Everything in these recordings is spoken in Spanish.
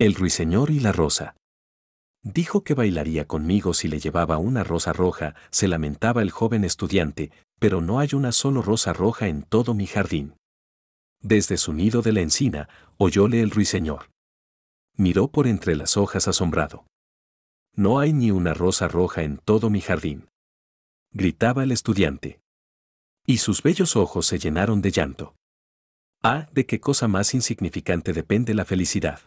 El ruiseñor y la rosa. Dijo que bailaría conmigo si le llevaba una rosa roja, se lamentaba el joven estudiante, pero no hay una solo rosa roja en todo mi jardín. Desde su nido de la encina, oyóle el ruiseñor. Miró por entre las hojas asombrado. No hay ni una rosa roja en todo mi jardín. Gritaba el estudiante. Y sus bellos ojos se llenaron de llanto. Ah, de qué cosa más insignificante depende la felicidad.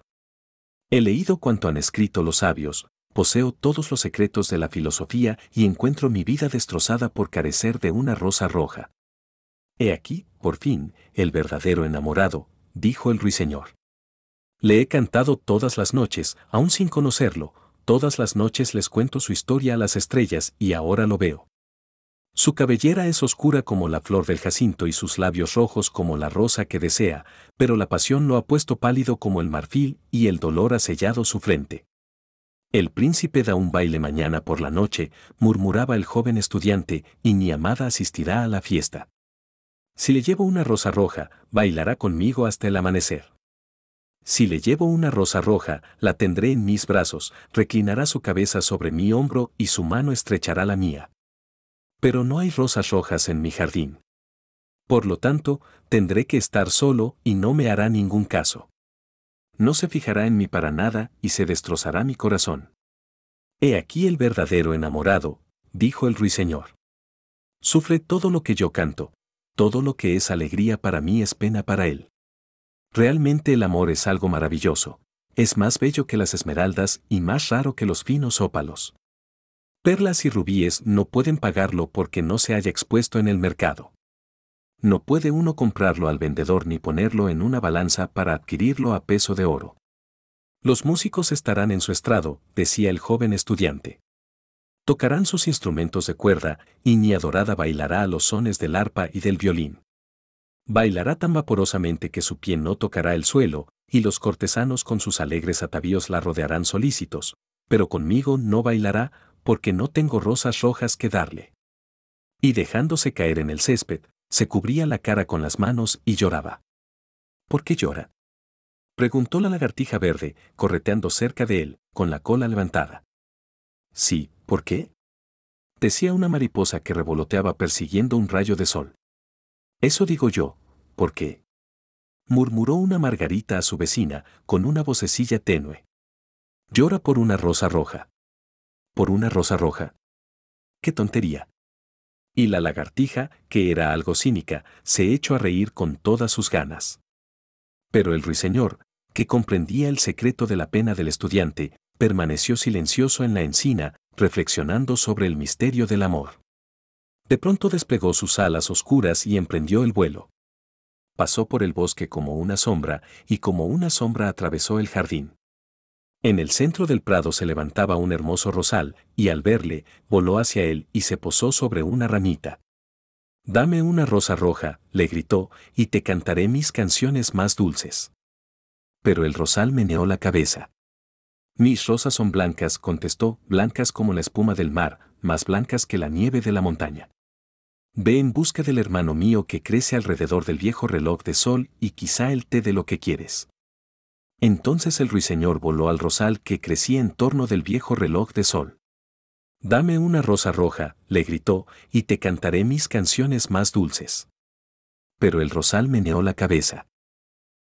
He leído cuanto han escrito los sabios, poseo todos los secretos de la filosofía y encuentro mi vida destrozada por carecer de una rosa roja. He aquí, por fin, el verdadero enamorado, dijo el ruiseñor. Le he cantado todas las noches, aún sin conocerlo, todas las noches les cuento su historia a las estrellas y ahora lo veo. Su cabellera es oscura como la flor del jacinto y sus labios rojos como la rosa que desea, pero la pasión lo ha puesto pálido como el marfil y el dolor ha sellado su frente. El príncipe da un baile mañana por la noche, murmuraba el joven estudiante, y mi amada asistirá a la fiesta. Si le llevo una rosa roja, bailará conmigo hasta el amanecer. Si le llevo una rosa roja, la tendré en mis brazos, reclinará su cabeza sobre mi hombro y su mano estrechará la mía pero no hay rosas rojas en mi jardín. Por lo tanto, tendré que estar solo y no me hará ningún caso. No se fijará en mí para nada y se destrozará mi corazón. He aquí el verdadero enamorado, dijo el ruiseñor. Sufre todo lo que yo canto, todo lo que es alegría para mí es pena para él. Realmente el amor es algo maravilloso, es más bello que las esmeraldas y más raro que los finos ópalos. Perlas y rubíes no pueden pagarlo porque no se haya expuesto en el mercado. No puede uno comprarlo al vendedor ni ponerlo en una balanza para adquirirlo a peso de oro. Los músicos estarán en su estrado, decía el joven estudiante. Tocarán sus instrumentos de cuerda, y mi adorada bailará a los sones del arpa y del violín. Bailará tan vaporosamente que su pie no tocará el suelo, y los cortesanos con sus alegres atavíos la rodearán solícitos, pero conmigo no bailará, porque no tengo rosas rojas que darle. Y dejándose caer en el césped, se cubría la cara con las manos y lloraba. ¿Por qué llora? Preguntó la lagartija verde, correteando cerca de él, con la cola levantada. Sí, ¿por qué? Decía una mariposa que revoloteaba persiguiendo un rayo de sol. Eso digo yo, ¿por qué? murmuró una margarita a su vecina con una vocecilla tenue. Llora por una rosa roja por una rosa roja. ¡Qué tontería! Y la lagartija, que era algo cínica, se echó a reír con todas sus ganas. Pero el ruiseñor, que comprendía el secreto de la pena del estudiante, permaneció silencioso en la encina, reflexionando sobre el misterio del amor. De pronto desplegó sus alas oscuras y emprendió el vuelo. Pasó por el bosque como una sombra y como una sombra atravesó el jardín. En el centro del prado se levantaba un hermoso rosal, y al verle, voló hacia él y se posó sobre una ramita. Dame una rosa roja, le gritó, y te cantaré mis canciones más dulces. Pero el rosal meneó la cabeza. Mis rosas son blancas, contestó, blancas como la espuma del mar, más blancas que la nieve de la montaña. Ve en busca del hermano mío que crece alrededor del viejo reloj de sol y quizá él té de lo que quieres. Entonces el ruiseñor voló al rosal que crecía en torno del viejo reloj de sol. Dame una rosa roja, le gritó, y te cantaré mis canciones más dulces. Pero el rosal meneó la cabeza.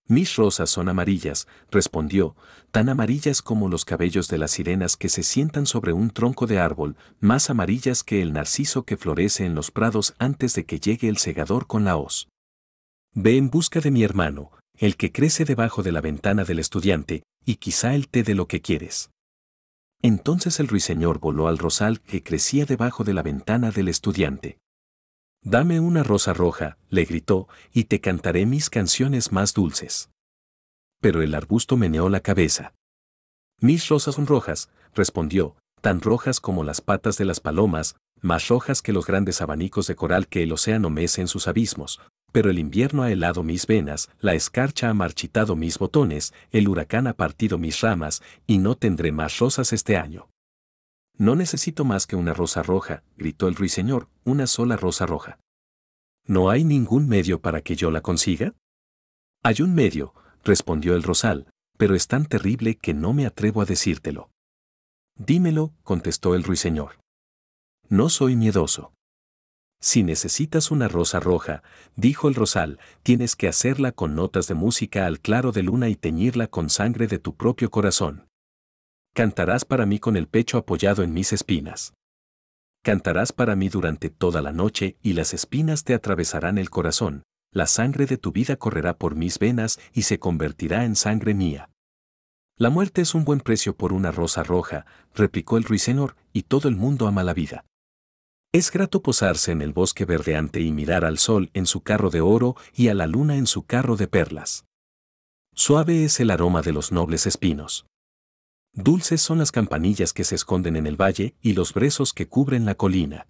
Mis rosas son amarillas, respondió, tan amarillas como los cabellos de las sirenas que se sientan sobre un tronco de árbol, más amarillas que el narciso que florece en los prados antes de que llegue el segador con la hoz. Ve en busca de mi hermano, el que crece debajo de la ventana del estudiante, y quizá el té de lo que quieres. Entonces el ruiseñor voló al rosal que crecía debajo de la ventana del estudiante. Dame una rosa roja, le gritó, y te cantaré mis canciones más dulces. Pero el arbusto meneó la cabeza. Mis rosas son rojas, respondió, tan rojas como las patas de las palomas, más rojas que los grandes abanicos de coral que el océano mece en sus abismos, pero el invierno ha helado mis venas, la escarcha ha marchitado mis botones, el huracán ha partido mis ramas, y no tendré más rosas este año. No necesito más que una rosa roja, gritó el ruiseñor, una sola rosa roja. ¿No hay ningún medio para que yo la consiga? Hay un medio, respondió el rosal, pero es tan terrible que no me atrevo a decírtelo. Dímelo, contestó el ruiseñor. No soy miedoso. Si necesitas una rosa roja, dijo el rosal, tienes que hacerla con notas de música al claro de luna y teñirla con sangre de tu propio corazón. Cantarás para mí con el pecho apoyado en mis espinas. Cantarás para mí durante toda la noche y las espinas te atravesarán el corazón, la sangre de tu vida correrá por mis venas y se convertirá en sangre mía. La muerte es un buen precio por una rosa roja, replicó el ruiseñor, y todo el mundo ama la vida. Es grato posarse en el bosque verdeante y mirar al sol en su carro de oro y a la luna en su carro de perlas. Suave es el aroma de los nobles espinos. Dulces son las campanillas que se esconden en el valle y los brezos que cubren la colina.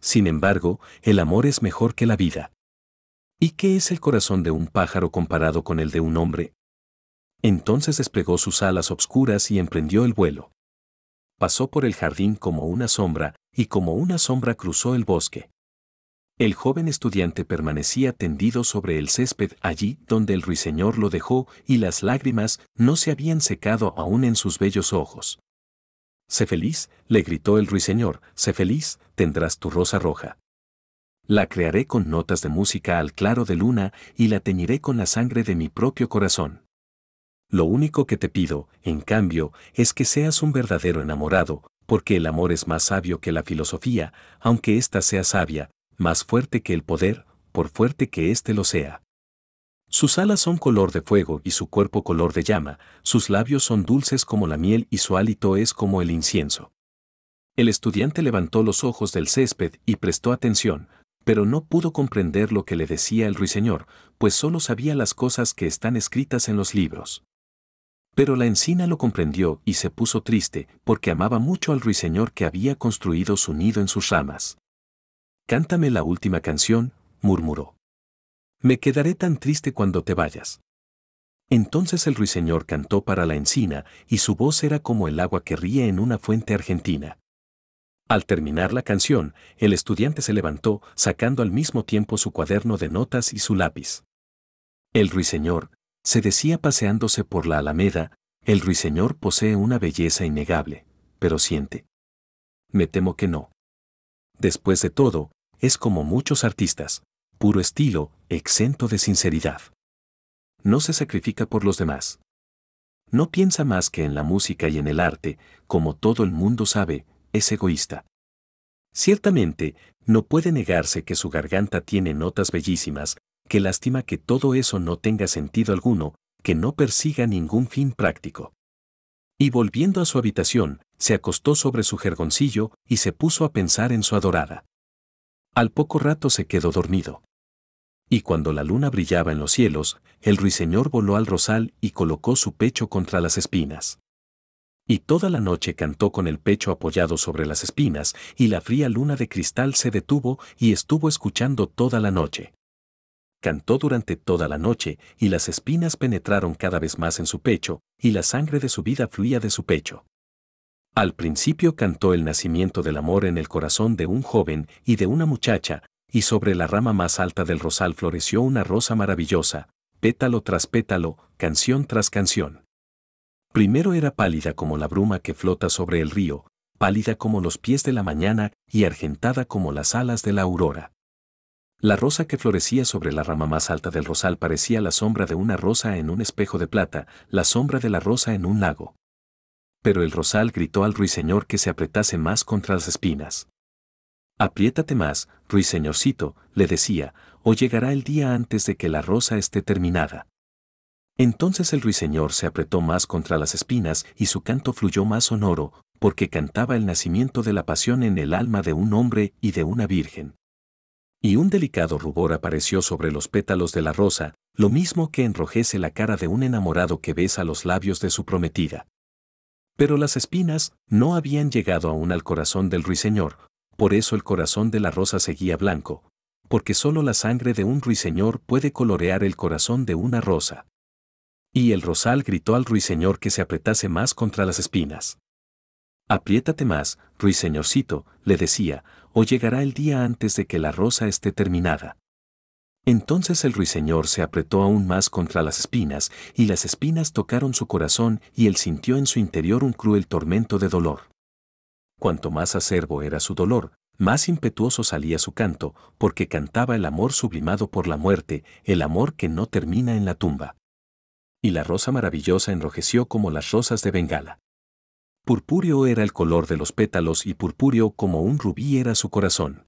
Sin embargo, el amor es mejor que la vida. ¿Y qué es el corazón de un pájaro comparado con el de un hombre? Entonces desplegó sus alas obscuras y emprendió el vuelo pasó por el jardín como una sombra, y como una sombra cruzó el bosque. El joven estudiante permanecía tendido sobre el césped allí donde el ruiseñor lo dejó y las lágrimas no se habían secado aún en sus bellos ojos. Sé feliz, le gritó el ruiseñor, sé feliz, tendrás tu rosa roja. La crearé con notas de música al claro de luna y la teñiré con la sangre de mi propio corazón. Lo único que te pido, en cambio, es que seas un verdadero enamorado, porque el amor es más sabio que la filosofía, aunque ésta sea sabia, más fuerte que el poder, por fuerte que éste lo sea. Sus alas son color de fuego y su cuerpo color de llama, sus labios son dulces como la miel y su hálito es como el incienso. El estudiante levantó los ojos del césped y prestó atención, pero no pudo comprender lo que le decía el ruiseñor, pues solo sabía las cosas que están escritas en los libros. Pero la encina lo comprendió y se puso triste porque amaba mucho al ruiseñor que había construido su nido en sus ramas. Cántame la última canción, murmuró. Me quedaré tan triste cuando te vayas. Entonces el ruiseñor cantó para la encina y su voz era como el agua que ríe en una fuente argentina. Al terminar la canción, el estudiante se levantó, sacando al mismo tiempo su cuaderno de notas y su lápiz. El ruiseñor, se decía paseándose por la alameda, el ruiseñor posee una belleza innegable, pero siente. Me temo que no. Después de todo, es como muchos artistas, puro estilo, exento de sinceridad. No se sacrifica por los demás. No piensa más que en la música y en el arte, como todo el mundo sabe, es egoísta. Ciertamente, no puede negarse que su garganta tiene notas bellísimas, qué lástima que todo eso no tenga sentido alguno, que no persiga ningún fin práctico. Y volviendo a su habitación, se acostó sobre su jergoncillo y se puso a pensar en su adorada. Al poco rato se quedó dormido. Y cuando la luna brillaba en los cielos, el ruiseñor voló al rosal y colocó su pecho contra las espinas. Y toda la noche cantó con el pecho apoyado sobre las espinas, y la fría luna de cristal se detuvo y estuvo escuchando toda la noche. Cantó durante toda la noche, y las espinas penetraron cada vez más en su pecho, y la sangre de su vida fluía de su pecho. Al principio cantó el nacimiento del amor en el corazón de un joven y de una muchacha, y sobre la rama más alta del rosal floreció una rosa maravillosa, pétalo tras pétalo, canción tras canción. Primero era pálida como la bruma que flota sobre el río, pálida como los pies de la mañana y argentada como las alas de la aurora. La rosa que florecía sobre la rama más alta del rosal parecía la sombra de una rosa en un espejo de plata, la sombra de la rosa en un lago. Pero el rosal gritó al ruiseñor que se apretase más contra las espinas. Apriétate más, ruiseñorcito, le decía, o llegará el día antes de que la rosa esté terminada. Entonces el ruiseñor se apretó más contra las espinas y su canto fluyó más sonoro, porque cantaba el nacimiento de la pasión en el alma de un hombre y de una virgen y un delicado rubor apareció sobre los pétalos de la rosa, lo mismo que enrojece la cara de un enamorado que besa los labios de su prometida. Pero las espinas no habían llegado aún al corazón del ruiseñor, por eso el corazón de la rosa seguía blanco, porque solo la sangre de un ruiseñor puede colorear el corazón de una rosa. Y el rosal gritó al ruiseñor que se apretase más contra las espinas. Apriétate más, ruiseñorcito, le decía, o llegará el día antes de que la rosa esté terminada. Entonces el ruiseñor se apretó aún más contra las espinas, y las espinas tocaron su corazón y él sintió en su interior un cruel tormento de dolor. Cuanto más acerbo era su dolor, más impetuoso salía su canto, porque cantaba el amor sublimado por la muerte, el amor que no termina en la tumba. Y la rosa maravillosa enrojeció como las rosas de Bengala. Purpúreo era el color de los pétalos y purpúreo como un rubí era su corazón.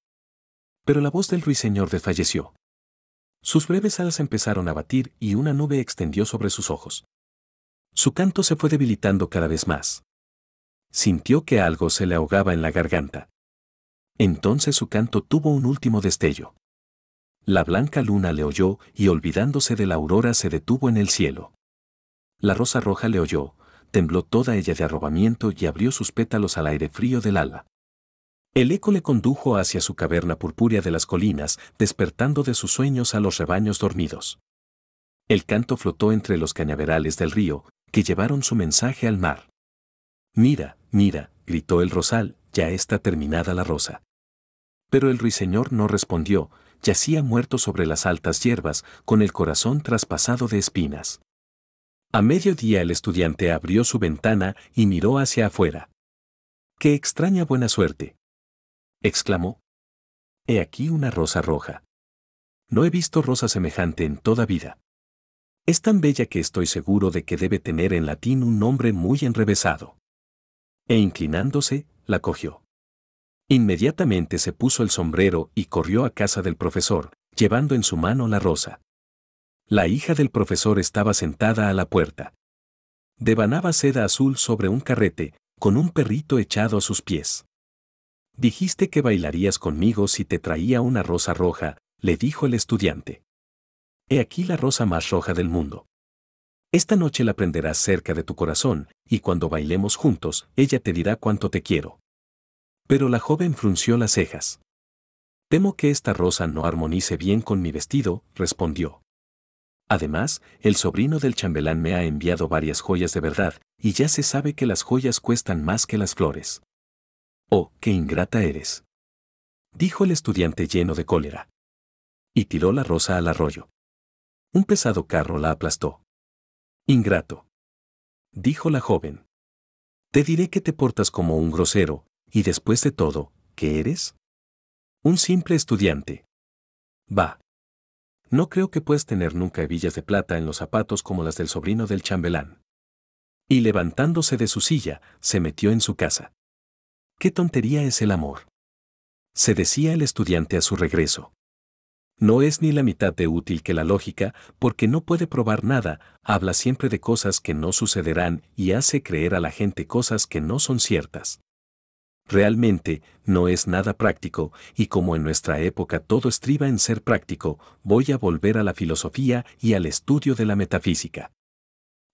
Pero la voz del ruiseñor desfalleció. Sus breves alas empezaron a batir y una nube extendió sobre sus ojos. Su canto se fue debilitando cada vez más. Sintió que algo se le ahogaba en la garganta. Entonces su canto tuvo un último destello. La blanca luna le oyó y olvidándose de la aurora se detuvo en el cielo. La rosa roja le oyó, tembló toda ella de arrobamiento y abrió sus pétalos al aire frío del ala. El eco le condujo hacia su caverna purpúrea de las colinas, despertando de sus sueños a los rebaños dormidos. El canto flotó entre los cañaverales del río, que llevaron su mensaje al mar. Mira, mira, gritó el rosal, ya está terminada la rosa. Pero el ruiseñor no respondió, yacía muerto sobre las altas hierbas, con el corazón traspasado de espinas. A mediodía el estudiante abrió su ventana y miró hacia afuera. ¡Qué extraña buena suerte! exclamó. He aquí una rosa roja. No he visto rosa semejante en toda vida. Es tan bella que estoy seguro de que debe tener en latín un nombre muy enrevesado. E inclinándose, la cogió. Inmediatamente se puso el sombrero y corrió a casa del profesor, llevando en su mano la rosa. La hija del profesor estaba sentada a la puerta. Devanaba seda azul sobre un carrete, con un perrito echado a sus pies. Dijiste que bailarías conmigo si te traía una rosa roja, le dijo el estudiante. He aquí la rosa más roja del mundo. Esta noche la prenderás cerca de tu corazón, y cuando bailemos juntos, ella te dirá cuánto te quiero. Pero la joven frunció las cejas. Temo que esta rosa no armonice bien con mi vestido, respondió. Además, el sobrino del chambelán me ha enviado varias joyas de verdad, y ya se sabe que las joyas cuestan más que las flores. Oh, qué ingrata eres. Dijo el estudiante lleno de cólera. Y tiró la rosa al arroyo. Un pesado carro la aplastó. Ingrato. Dijo la joven. Te diré que te portas como un grosero, y después de todo, ¿qué eres? Un simple estudiante. Va, no creo que puedas tener nunca hebillas de plata en los zapatos como las del sobrino del chambelán. Y levantándose de su silla, se metió en su casa. ¿Qué tontería es el amor? Se decía el estudiante a su regreso. No es ni la mitad de útil que la lógica, porque no puede probar nada, habla siempre de cosas que no sucederán y hace creer a la gente cosas que no son ciertas. Realmente, no es nada práctico, y como en nuestra época todo estriba en ser práctico, voy a volver a la filosofía y al estudio de la metafísica.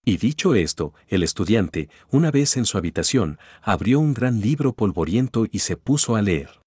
Y dicho esto, el estudiante, una vez en su habitación, abrió un gran libro polvoriento y se puso a leer.